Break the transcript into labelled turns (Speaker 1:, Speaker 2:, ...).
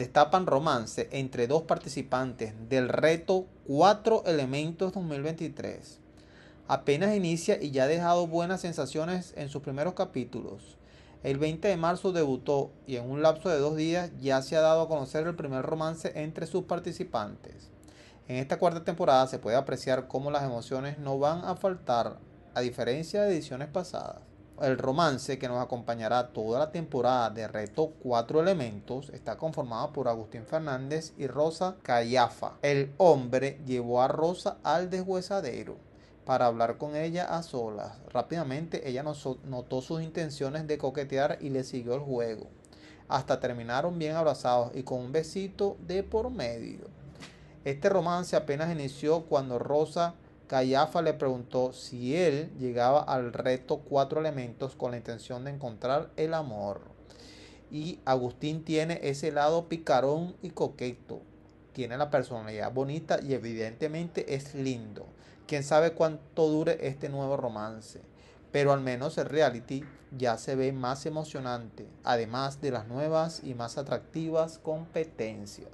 Speaker 1: destapan romance entre dos participantes del reto Cuatro Elementos 2023. Apenas inicia y ya ha dejado buenas sensaciones en sus primeros capítulos. El 20 de marzo debutó y en un lapso de dos días ya se ha dado a conocer el primer romance entre sus participantes. En esta cuarta temporada se puede apreciar cómo las emociones no van a faltar, a diferencia de ediciones pasadas el romance que nos acompañará toda la temporada de Reto Cuatro Elementos está conformado por Agustín Fernández y Rosa Callafa. El hombre llevó a Rosa al deshuesadero para hablar con ella a solas. Rápidamente ella notó sus intenciones de coquetear y le siguió el juego. Hasta terminaron bien abrazados y con un besito de por medio. Este romance apenas inició cuando Rosa Callafa le preguntó si él llegaba al reto cuatro elementos con la intención de encontrar el amor. Y Agustín tiene ese lado picarón y coqueto. Tiene la personalidad bonita y evidentemente es lindo. Quién sabe cuánto dure este nuevo romance. Pero al menos el reality ya se ve más emocionante, además de las nuevas y más atractivas competencias.